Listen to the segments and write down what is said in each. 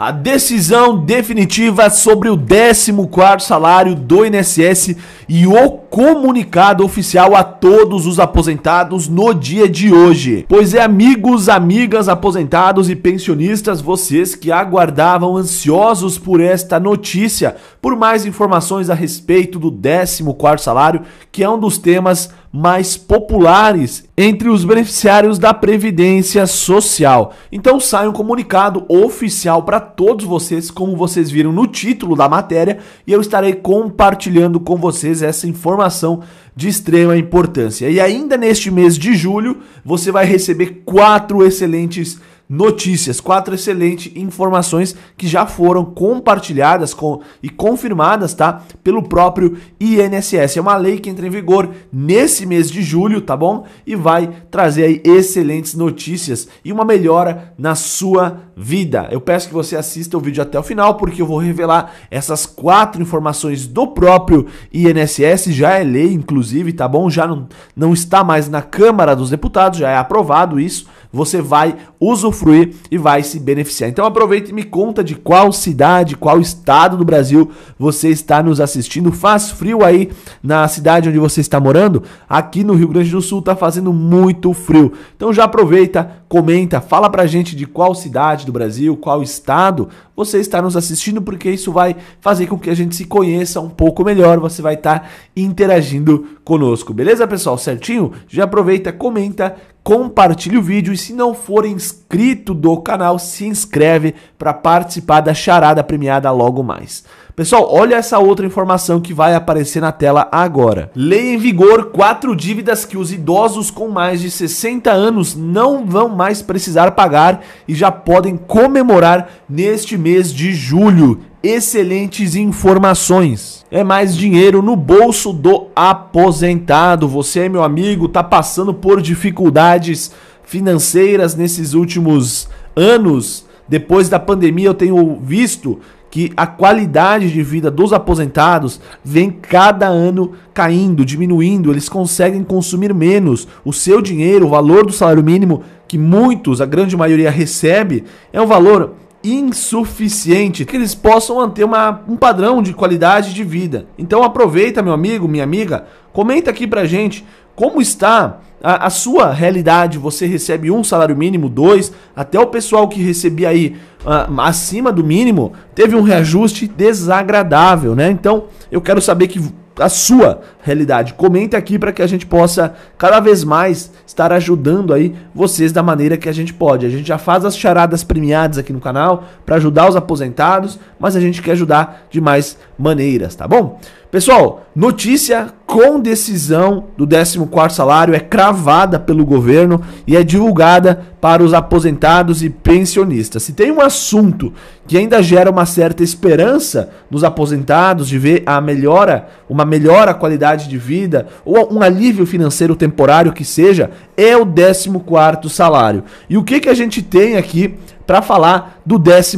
A decisão definitiva sobre o 14º salário do INSS e o comunicado oficial a todos os aposentados no dia de hoje. Pois é, amigos, amigas, aposentados e pensionistas, vocês que aguardavam ansiosos por esta notícia, por mais informações a respeito do 14º salário, que é um dos temas mais populares entre os beneficiários da Previdência Social. Então sai um comunicado oficial para todos vocês, como vocês viram no título da matéria, e eu estarei compartilhando com vocês essa informação de extrema importância. E ainda neste mês de julho, você vai receber quatro excelentes notícias, quatro excelentes informações que já foram compartilhadas com, e confirmadas, tá, pelo próprio INSS. É uma lei que entra em vigor nesse mês de julho, tá bom? E vai trazer aí excelentes notícias e uma melhora na sua vida. Eu peço que você assista o vídeo até o final, porque eu vou revelar essas quatro informações do próprio INSS. Já é lei, inclusive, tá bom? Já não, não está mais na Câmara dos Deputados, já é aprovado isso. Você vai usufruir e vai se beneficiar. Então aproveita e me conta de qual cidade, qual estado do Brasil você está nos assistindo. Faz frio aí na cidade onde você está morando? Aqui no Rio Grande do Sul está fazendo muito frio. Então já aproveita, comenta, fala pra gente de qual cidade do Brasil, qual estado você está nos assistindo, porque isso vai fazer com que a gente se conheça um pouco melhor, você vai estar interagindo conosco. Beleza, pessoal? Certinho? Já aproveita, comenta, compartilhe o vídeo e se não for inscrito do canal, se inscreve para participar da charada premiada logo mais. Pessoal, olha essa outra informação que vai aparecer na tela agora. Lei em vigor, quatro dívidas que os idosos com mais de 60 anos não vão mais precisar pagar e já podem comemorar neste mês de julho excelentes informações. É mais dinheiro no bolso do aposentado. Você, meu amigo, está passando por dificuldades financeiras nesses últimos anos. Depois da pandemia, eu tenho visto que a qualidade de vida dos aposentados vem cada ano caindo, diminuindo, eles conseguem consumir menos. O seu dinheiro, o valor do salário mínimo que muitos, a grande maioria recebe, é um valor insuficiente, que eles possam manter uma, um padrão de qualidade de vida. Então aproveita, meu amigo, minha amiga, comenta aqui pra gente como está a, a sua realidade. Você recebe um salário mínimo, dois, até o pessoal que recebia aí uh, acima do mínimo, teve um reajuste desagradável, né? Então, eu quero saber que a sua realidade. Comente aqui para que a gente possa cada vez mais estar ajudando aí vocês da maneira que a gente pode. A gente já faz as charadas premiadas aqui no canal para ajudar os aposentados, mas a gente quer ajudar de mais maneiras, tá bom? Pessoal, notícia com decisão do 14 salário é cravada pelo governo e é divulgada para os aposentados e pensionistas. Se tem uma assunto que ainda gera uma certa esperança nos aposentados de ver a melhora, uma melhora qualidade de vida ou um alívio financeiro temporário que seja, é o 14 salário. E o que que a gente tem aqui para falar do 14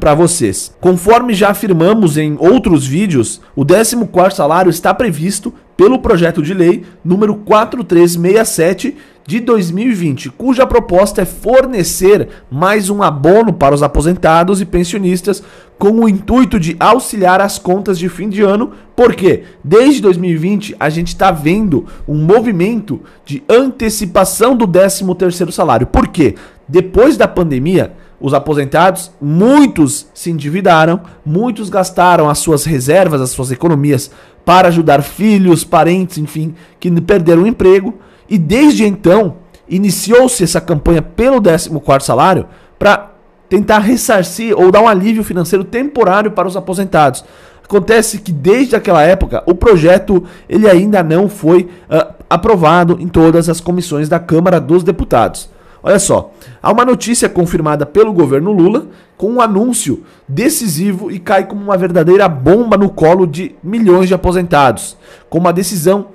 para vocês? Conforme já afirmamos em outros vídeos, o 14 salário está previsto pelo projeto de lei número 4367 de 2020, cuja proposta é fornecer mais um abono para os aposentados e pensionistas com o intuito de auxiliar as contas de fim de ano, porque desde 2020 a gente está vendo um movimento de antecipação do 13º salário. Por quê? Depois da pandemia, os aposentados, muitos se endividaram, muitos gastaram as suas reservas, as suas economias para ajudar filhos, parentes, enfim, que perderam o emprego. E desde então, iniciou-se essa campanha pelo 14 salário para tentar ressarcir ou dar um alívio financeiro temporário para os aposentados. Acontece que desde aquela época o projeto ele ainda não foi uh, aprovado em todas as comissões da Câmara dos Deputados. Olha só, há uma notícia confirmada pelo governo Lula com um anúncio decisivo e cai como uma verdadeira bomba no colo de milhões de aposentados, com uma decisão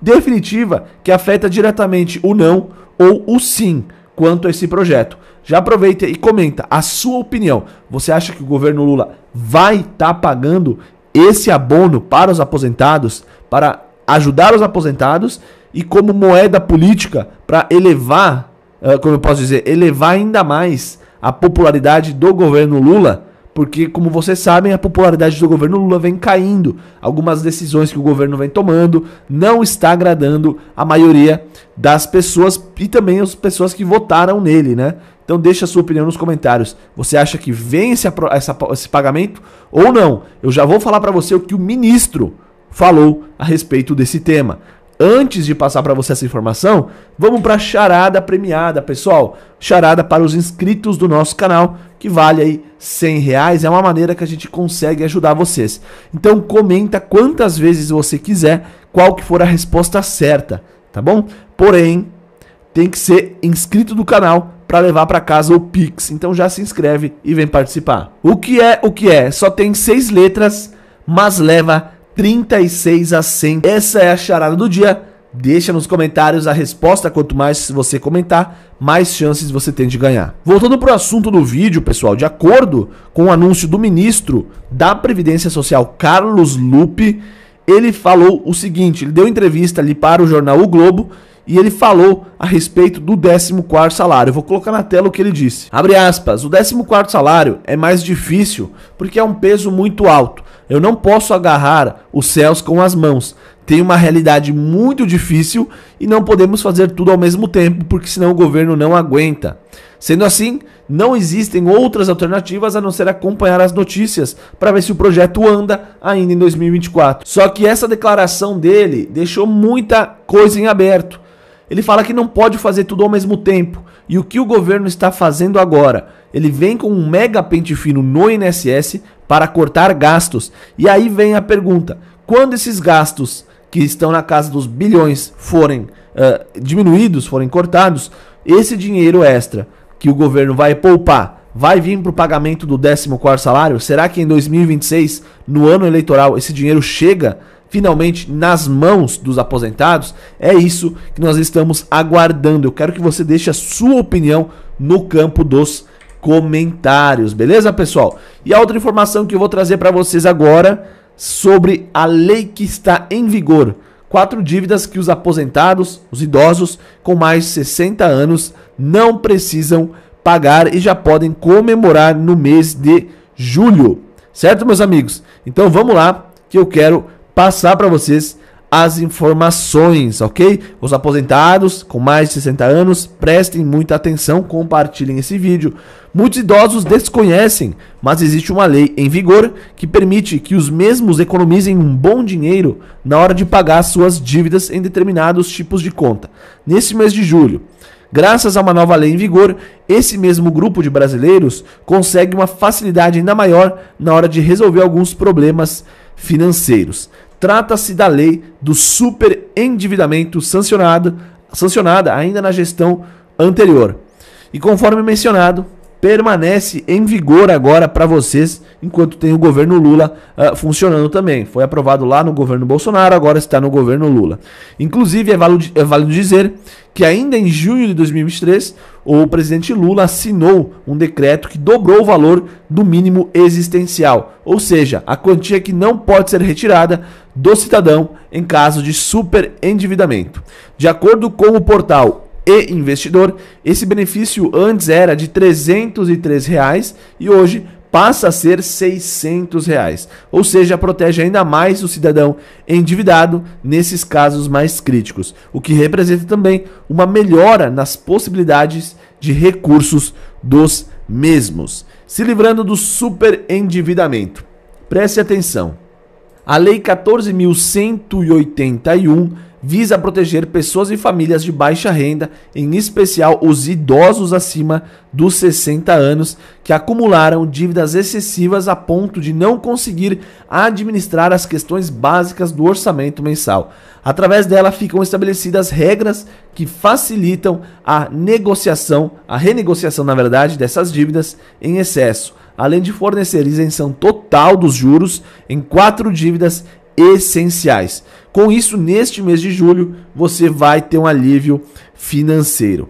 definitiva que afeta diretamente o não ou o sim quanto a esse projeto. Já aproveita e comenta a sua opinião. Você acha que o governo Lula vai estar tá pagando esse abono para os aposentados, para ajudar os aposentados e como moeda política para elevar, eh, como eu posso dizer, elevar ainda mais a popularidade do governo Lula? porque, como vocês sabem, a popularidade do governo Lula vem caindo. Algumas decisões que o governo vem tomando não está agradando a maioria das pessoas e também as pessoas que votaram nele, né? Então deixa a sua opinião nos comentários. Você acha que vence esse pagamento ou não? Eu já vou falar para você o que o ministro falou a respeito desse tema. Antes de passar para você essa informação, vamos para a charada premiada, pessoal. Charada para os inscritos do nosso canal, que vale aí 100 reais. É uma maneira que a gente consegue ajudar vocês. Então comenta quantas vezes você quiser, qual que for a resposta certa, tá bom? Porém, tem que ser inscrito do canal para levar para casa o Pix. Então já se inscreve e vem participar. O que é o que é? Só tem seis letras, mas leva 36 a 100. Essa é a charada do dia. Deixa nos comentários a resposta. Quanto mais você comentar, mais chances você tem de ganhar. Voltando para o assunto do vídeo, pessoal, de acordo com o anúncio do ministro da Previdência Social, Carlos Lupe, ele falou o seguinte: ele deu entrevista ali para o jornal O Globo e ele falou a respeito do 14 salário. Eu vou colocar na tela o que ele disse. Abre aspas, o 14 salário é mais difícil porque é um peso muito alto. Eu não posso agarrar os céus com as mãos. Tem uma realidade muito difícil e não podemos fazer tudo ao mesmo tempo, porque senão o governo não aguenta. Sendo assim, não existem outras alternativas a não ser acompanhar as notícias para ver se o projeto anda ainda em 2024. Só que essa declaração dele deixou muita coisa em aberto. Ele fala que não pode fazer tudo ao mesmo tempo. E o que o governo está fazendo agora? Ele vem com um mega pente fino no INSS para cortar gastos. E aí vem a pergunta: quando esses gastos, que estão na casa dos bilhões, forem uh, diminuídos, forem cortados, esse dinheiro extra que o governo vai poupar vai vir para o pagamento do 14 salário? Será que em 2026, no ano eleitoral, esse dinheiro chega? finalmente nas mãos dos aposentados? É isso que nós estamos aguardando. Eu quero que você deixe a sua opinião no campo dos comentários, beleza, pessoal? E a outra informação que eu vou trazer para vocês agora sobre a lei que está em vigor. Quatro dívidas que os aposentados, os idosos com mais de 60 anos não precisam pagar e já podem comemorar no mês de julho. Certo, meus amigos? Então vamos lá que eu quero passar para vocês as informações, ok? Os aposentados com mais de 60 anos, prestem muita atenção, compartilhem esse vídeo. Muitos idosos desconhecem, mas existe uma lei em vigor que permite que os mesmos economizem um bom dinheiro na hora de pagar suas dívidas em determinados tipos de conta. Nesse mês de julho, Graças a uma nova lei em vigor, esse mesmo grupo de brasileiros consegue uma facilidade ainda maior na hora de resolver alguns problemas financeiros. Trata-se da lei do superendividamento sancionada ainda na gestão anterior. E conforme mencionado, permanece em vigor agora para vocês, enquanto tem o governo Lula uh, funcionando também. Foi aprovado lá no governo Bolsonaro, agora está no governo Lula. Inclusive, é válido, é válido dizer que ainda em junho de 2023, o presidente Lula assinou um decreto que dobrou o valor do mínimo existencial, ou seja, a quantia que não pode ser retirada do cidadão em caso de superendividamento. De acordo com o portal e investidor. Esse benefício antes era de 303 reais, e hoje passa a ser 600, reais, ou seja, protege ainda mais o cidadão endividado nesses casos mais críticos, o que representa também uma melhora nas possibilidades de recursos dos mesmos, se livrando do superendividamento. Preste atenção. A lei 14181 visa proteger pessoas e famílias de baixa renda, em especial os idosos acima dos 60 anos que acumularam dívidas excessivas a ponto de não conseguir administrar as questões básicas do orçamento mensal. Através dela ficam estabelecidas regras que facilitam a negociação, a renegociação, na verdade, dessas dívidas em excesso além de fornecer isenção total dos juros em quatro dívidas essenciais. Com isso, neste mês de julho, você vai ter um alívio financeiro.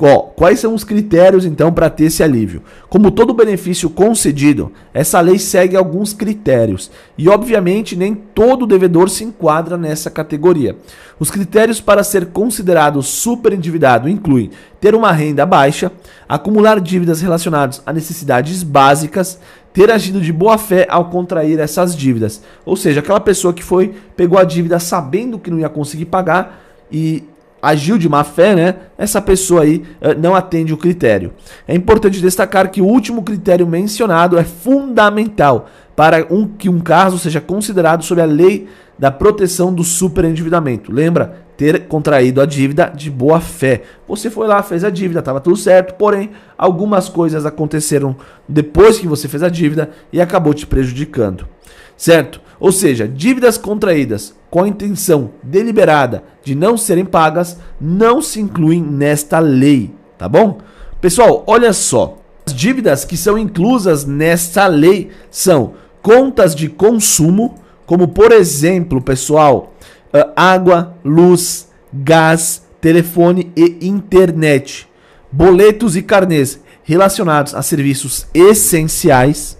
Ó, quais são os critérios então para ter esse alívio? Como todo benefício concedido, essa lei segue alguns critérios e, obviamente, nem todo devedor se enquadra nessa categoria. Os critérios para ser considerado superendividado incluem ter uma renda baixa, acumular dívidas relacionadas a necessidades básicas, ter agido de boa fé ao contrair essas dívidas, ou seja, aquela pessoa que foi pegou a dívida sabendo que não ia conseguir pagar e agiu de má fé, né? Essa pessoa aí eh, não atende o critério. É importante destacar que o último critério mencionado é fundamental para um, que um caso seja considerado sob a lei da proteção do superendividamento. Lembra? Ter contraído a dívida de boa fé. Você foi lá, fez a dívida, estava tudo certo, porém, algumas coisas aconteceram depois que você fez a dívida e acabou te prejudicando certo? Ou seja, dívidas contraídas com a intenção deliberada de não serem pagas não se incluem nesta lei, tá bom? Pessoal, olha só. As dívidas que são inclusas nesta lei são contas de consumo, como por exemplo, pessoal, ah, água, luz, gás, telefone e internet, boletos e carnês relacionados a serviços essenciais,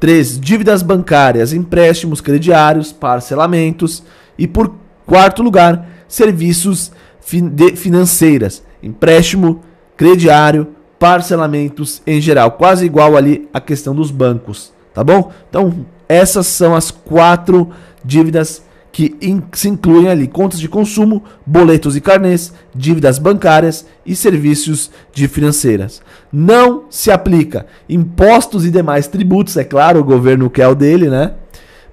3. Dívidas bancárias, empréstimos crediários, parcelamentos. E por quarto lugar, serviços fin financeiras, empréstimo, crediário, parcelamentos em geral. Quase igual ali a questão dos bancos, tá bom? Então, essas são as quatro dívidas que in se incluem ali contas de consumo, boletos e carnês, dívidas bancárias e serviços de financeiras. Não se aplica impostos e demais tributos, é claro, o governo quer o dele, né?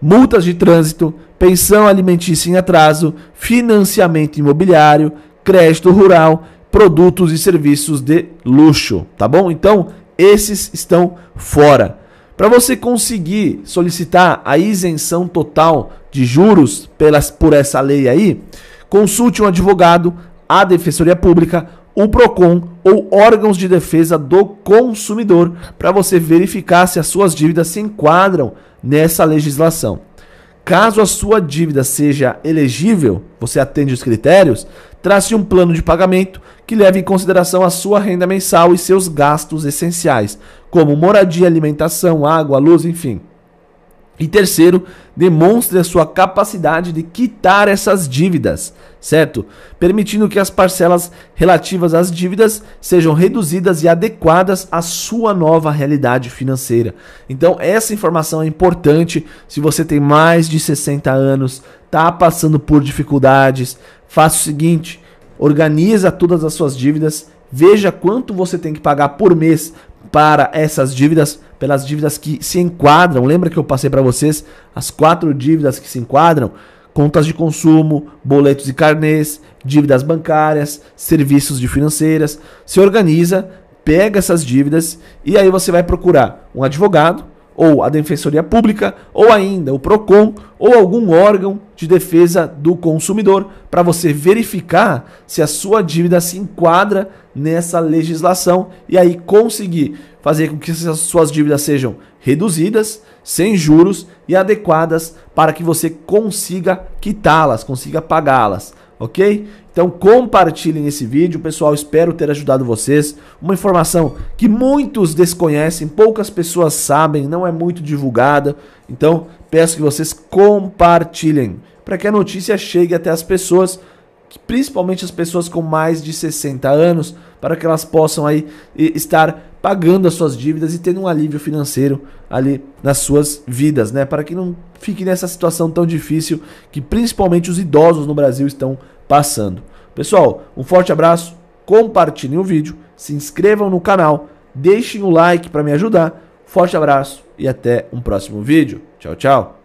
Multas de trânsito, pensão alimentícia em atraso, financiamento imobiliário, crédito rural, produtos e serviços de luxo, tá bom? Então, esses estão fora. Para você conseguir solicitar a isenção total de juros pelas, por essa lei aí, consulte um advogado, a Defensoria Pública, o PROCON ou órgãos de defesa do consumidor para você verificar se as suas dívidas se enquadram nessa legislação. Caso a sua dívida seja elegível, você atende os critérios, trace um plano de pagamento que leve em consideração a sua renda mensal e seus gastos essenciais, como moradia, alimentação, água, luz, enfim. E terceiro, demonstre a sua capacidade de quitar essas dívidas, certo? Permitindo que as parcelas relativas às dívidas sejam reduzidas e adequadas à sua nova realidade financeira. Então, essa informação é importante se você tem mais de 60 anos, está passando por dificuldades. Faça o seguinte: organiza todas as suas dívidas, veja quanto você tem que pagar por mês para essas dívidas pelas dívidas que se enquadram. Lembra que eu passei para vocês as quatro dívidas que se enquadram? Contas de consumo, boletos e carnês, dívidas bancárias, serviços de financeiras. Se organiza, pega essas dívidas e aí você vai procurar um advogado ou a Defensoria Pública, ou ainda o PROCON, ou algum órgão de defesa do consumidor, para você verificar se a sua dívida se enquadra nessa legislação e aí conseguir fazer com que as suas dívidas sejam reduzidas, sem juros e adequadas para que você consiga quitá-las, consiga pagá-las ok? Então compartilhem esse vídeo, pessoal. Espero ter ajudado vocês. Uma informação que muitos desconhecem, poucas pessoas sabem, não é muito divulgada. Então peço que vocês compartilhem para que a notícia chegue até as pessoas principalmente as pessoas com mais de 60 anos, para que elas possam aí estar pagando as suas dívidas e tendo um alívio financeiro ali nas suas vidas, né? Para que não fique nessa situação tão difícil que principalmente os idosos no Brasil estão passando. Pessoal, um forte abraço, compartilhem o vídeo, se inscrevam no canal, deixem o like para me ajudar. Forte abraço e até um próximo vídeo. Tchau, tchau.